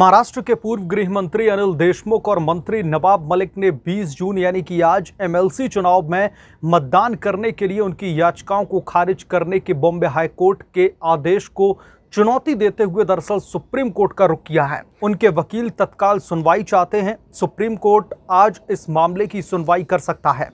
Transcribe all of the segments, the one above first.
महाराष्ट्र के पूर्व गृह मंत्री अनिल देशमुख और मंत्री नवाब मलिक ने 20 जून यानी कि आज एमएलसी चुनाव में मतदान करने के लिए उनकी याचिकाओं को खारिज करने के बॉम्बे हाईकोर्ट के आदेश को चुनौती देते हुए दरअसल सुप्रीम कोर्ट का रुख किया है उनके वकील तत्काल सुनवाई चाहते हैं सुप्रीम कोर्ट आज इस मामले की सुनवाई कर सकता है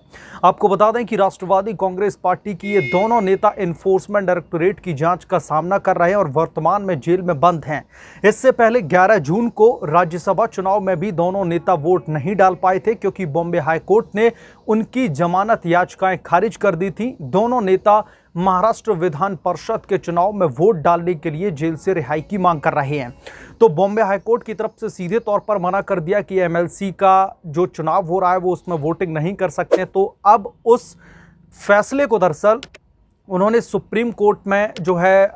आपको बता दें कि राष्ट्रवादी कांग्रेस पार्टी की ये दोनों नेता इन्फोर्समेंट डायरेक्टोरेट की जांच का सामना कर रहे हैं और वर्तमान में जेल में बंद हैं इससे पहले 11 जून को राज्यसभा चुनाव में भी दोनों नेता वोट नहीं डाल पाए थे क्योंकि बॉम्बे हाईकोर्ट ने उनकी जमानत याचिकाएं खारिज कर दी थी दोनों नेता महाराष्ट्र विधान परिषद के चुनाव में वोट डालने के लिए जेल से रिहाई की मांग कर रहे हैं तो बॉम्बे हाईकोर्ट की तरफ से सीधे तौर पर मना कर दिया कि एमएलसी का जो चुनाव हो रहा है वो उसमें वोटिंग नहीं कर सकते तो अब उस फैसले को दरअसल उन्होंने सुप्रीम कोर्ट में जो है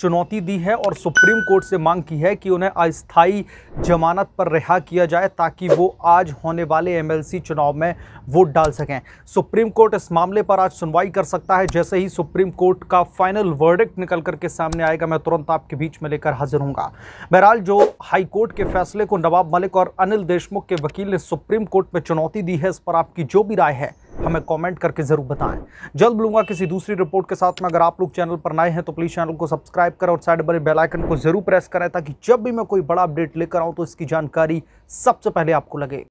चुनौती दी है और सुप्रीम कोर्ट से मांग की है कि उन्हें अस्थाई जमानत पर रिहा किया जाए ताकि वो आज होने वाले एमएलसी चुनाव में वोट डाल सकें सुप्रीम कोर्ट इस मामले पर आज सुनवाई कर सकता है जैसे ही सुप्रीम कोर्ट का फाइनल वर्डिक्ट निकल करके सामने आएगा मैं तुरंत आपके बीच में लेकर हाजिर हूँगा बहरहाल जो हाई कोर्ट के फैसले को नवाब मलिक और अनिल देशमुख के वकील ने सुप्रीम कोर्ट में चुनौती दी है इस पर आपकी जो भी राय है हमें कमेंट करके ज़रूर बताएं जल्द मिलूंगा किसी दूसरी रिपोर्ट के साथ में अगर आप लोग चैनल पर नए हैं तो प्लीज़ चैनल को सब्सक्राइब करें और साइड बड़े बेलाइकन को ज़रूर प्रेस करें ताकि जब भी मैं कोई बड़ा अपडेट लेकर आऊँ तो इसकी जानकारी सबसे पहले आपको लगे